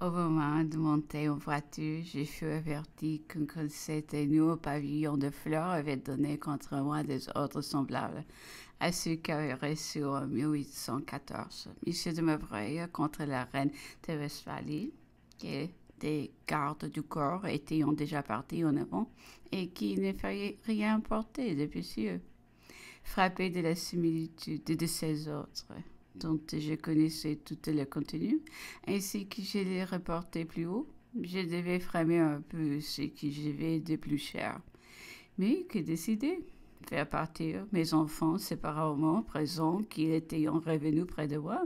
Au moment de monter en voiture, je fus averti qu'un concept des au pavillon de fleurs avait donné contre moi des ordres semblables à ceux qu'avait reçus en 1814 Monsieur de Mevreuil contre la reine de Westphalie, qui des gardes du corps étaient déjà partis en avant et qui ne fallait rien porter de précieux, frappé de la similitude de ces autres dont je connaissais tout le contenu, ainsi que je les reportais plus haut, je devais framer un peu ce qui j'avais de plus cher. Mais que décider faire partir mes enfants séparément présents qui étaient revenus près de moi.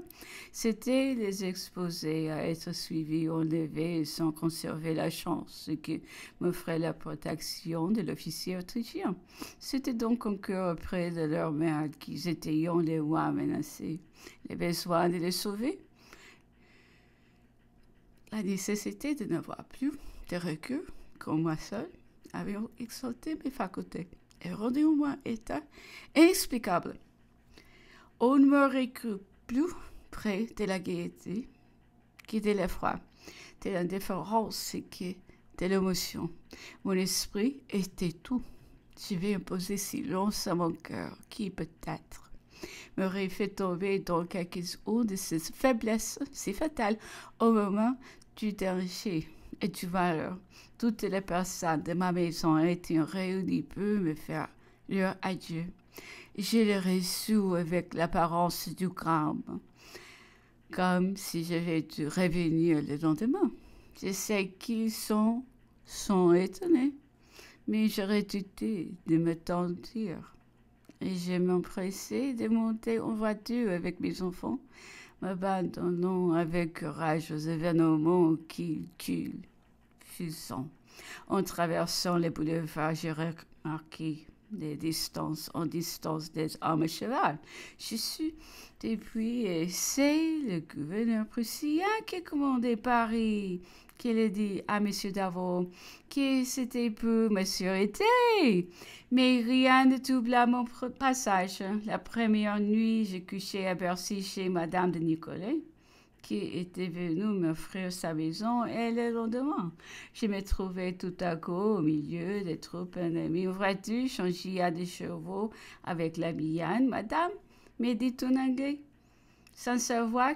C'était les exposer à être suivis, enlevés sans conserver la chance, ce qui m'offrait la protection de l'officier autrichien. C'était donc encore auprès de leur mère qu'ils étaient les voies menacés. les besoin de les sauver, la nécessité de n'avoir plus de recul, comme moi seul, avait exalté mes facultés et rendez-moi état inexplicable. On ne me récupère plus près de la gaieté que de l'effroi, de l'indifférence que de l'émotion. Mon esprit était tout. Je vais imposer silence à mon cœur, qui peut-être m'aurait fait tomber dans quelques-unes de ces faiblesses si fatales au moment du danger et tu vois, euh, Toutes les personnes de ma maison étaient réunies pour me faire leur adieu. Je les reçus avec l'apparence du crâne, comme si j'avais dû revenir le lendemain. Je sais qu'ils sont, sont étonnés, mais j'aurais douté de me tenter. Et je m'empressais de monter en voiture avec mes enfants, m'abandonnant avec rage aux événements qu'ils tuent. En traversant les boulevards, j'ai remarqué des distances en distance des armes cheval. Je suis depuis c'est le gouverneur prussien qui commandait Paris, qui a dit à M. Davos que c'était peu ma sûreté. Mais rien ne troubla mon passage. La première nuit, j'ai couché à Bercy chez Madame de Nicolet qui était venu m'offrir sa maison et le lendemain, je me trouvais tout à coup au milieu des troupes ennemies. Ouvrais-tu changer à des chevaux avec la Biane, madame me dit Tonangé, « Sans savoir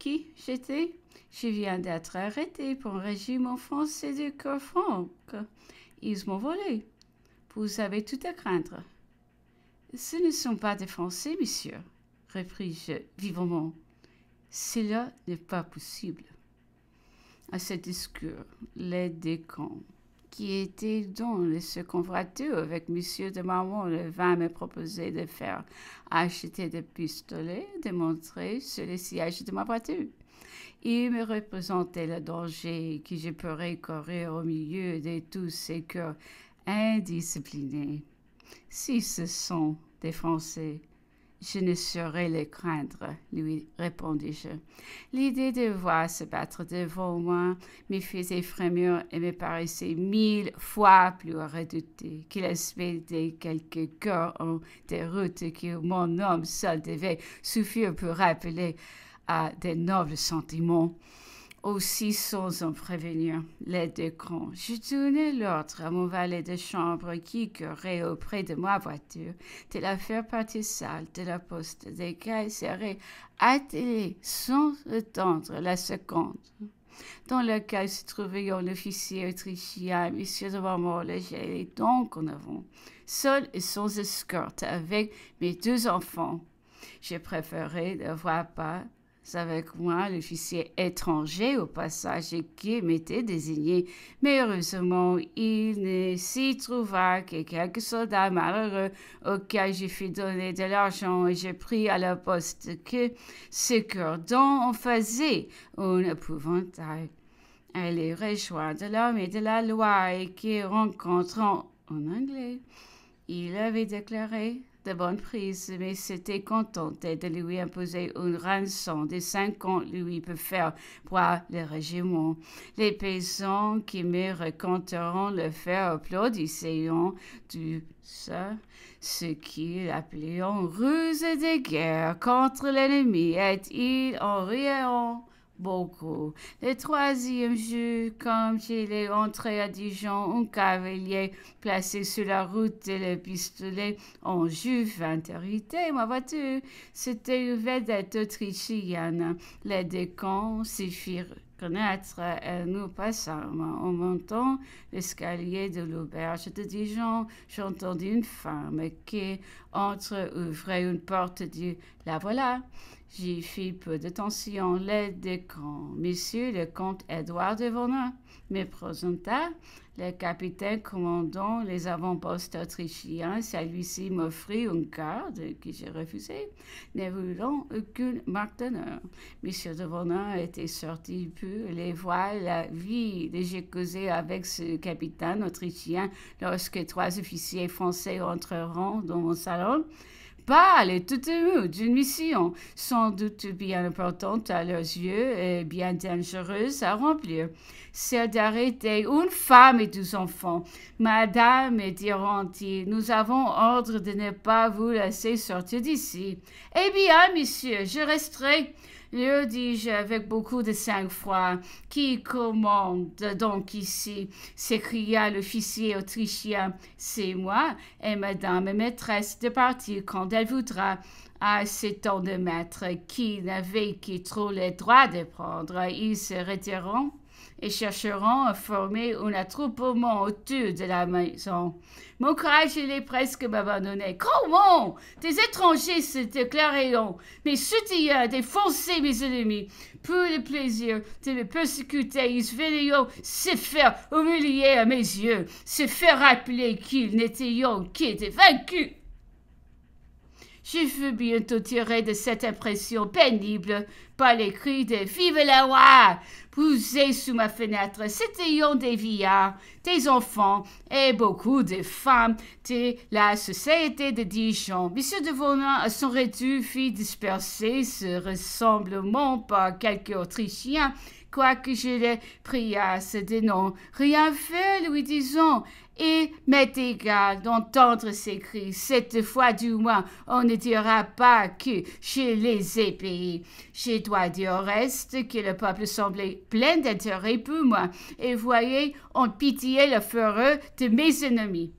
qui j'étais, je viens d'être arrêté pour un régiment français de cœur franc. Ils m'ont volé. Vous avez tout à craindre. Ce ne sont pas des Français, monsieur, repris-je vivement. Cela n'est pas possible. À ce discours, les décans, qui étaient dans les circonvratures avec Monsieur de Marmont, le vin me proposer de faire acheter des pistolets de montrer sur les sièges de ma voiture. Il me représentaient le danger que je pourrais courir au milieu de tous ces cœurs indisciplinés. Si ce sont des Français, je ne saurais le craindre, lui répondis-je. L'idée de voir se battre devant moi me faisait frémir et me paraissait mille fois plus redoutée que l'aspect de quelques corps en déroute que mon homme seul devait suffire pour rappeler à des nobles sentiments aussi sans en prévenir, les deux grands, Je donnais l'ordre à mon valet de chambre qui courait auprès de ma voiture de la faire partie sale de la poste des cailles serrées, attelées sans attendre la seconde. Dans laquelle se trouvait l'officier officier autrichien, monsieur de Marmont, et donc en avant, seul et sans escorte, avec mes deux enfants. Je préféré ne voir pas avec moi l'officier étranger au passage qui m'était désigné, mais heureusement il ne s'y trouva que quelques soldats malheureux auxquels je fis donner de l'argent et j'ai pris à la poste que ce cordon dont on faisait un épouvantail. Elle est rejointe de l'homme et de la loi et qui rencontrant en anglais, il avait déclaré de bonne prise, mais s'était contenté de lui imposer une rançon de 50 louis pour faire pour le régiment. Les paysans qui me raconteront le faire applaudissaient du ça, ce qu'ils appelaient ruse de guerre contre l'ennemi, et ils en riant beaucoup. Le troisième jour, comme il est entré à Dijon, un cavalier placé sur la route et le pistolet en juve intérité, ma voiture, c'était une vedette autrichienne. Les décans s'y firent connaître et euh, nous passâmes en montant l'escalier de l'auberge de Dijon. J'entendis une femme qui entre ouvrait une porte du… La voilà. J'y fis peu d'attention. L'aide des grands monsieur le comte Edouard de Vonnin, me présenta le capitaine commandant les avant-postes autrichiens. Celui-ci m'offrit une carte que j'ai refusée, ne voulant aucune marque d'honneur. Monsieur de Vonnin était sorti pour les vie vie J'ai causé avec ce capitaine autrichien lorsque trois officiers français entreront dans mon salon tout les détenus d'une mission, sans doute bien importante à leurs yeux et bien dangereuse à remplir, C'est d'arrêter une femme et deux enfants. Madame, diront-ils, nous avons ordre de ne pas vous laisser sortir d'ici. Eh bien, monsieur, je resterai. « Le dis-je avec beaucoup de sang-froid. Qui commande donc ici s'écria l'officier autrichien. C'est moi et madame maîtresse de partir quand elle voudra. À ces temps de maître qui n'avait que trop le droit de prendre, ils se retireront et chercheront à former un attroupement autour de la maison. Mon courage, il est presque abandonné. Comment des étrangers se déclareront mes soutiens, défoncer mes ennemis. Pour le plaisir de me persécuter, ils venaient se faire humilier à mes yeux, se faire rappeler qu'ils n'étaient était vaincus. Je fus bientôt tiré de cette impression pénible par les cris de Vive le roi! poussés sous ma fenêtre. Yon des vieillards, des enfants et beaucoup de femmes de la société de Dijon. Monsieur de Vaughan, à son retour, fit disperser ce ressemblement par quelques Autrichiens quoique je les priasse de non rien faire, lui disons, et m'est égal d'entendre ces cris. Cette fois du moins, on ne dira pas que chez les épées. chez toi dire au reste que le peuple semblait plein d'intérêt pour moi, et voyez, on pitié le fureur de mes ennemis.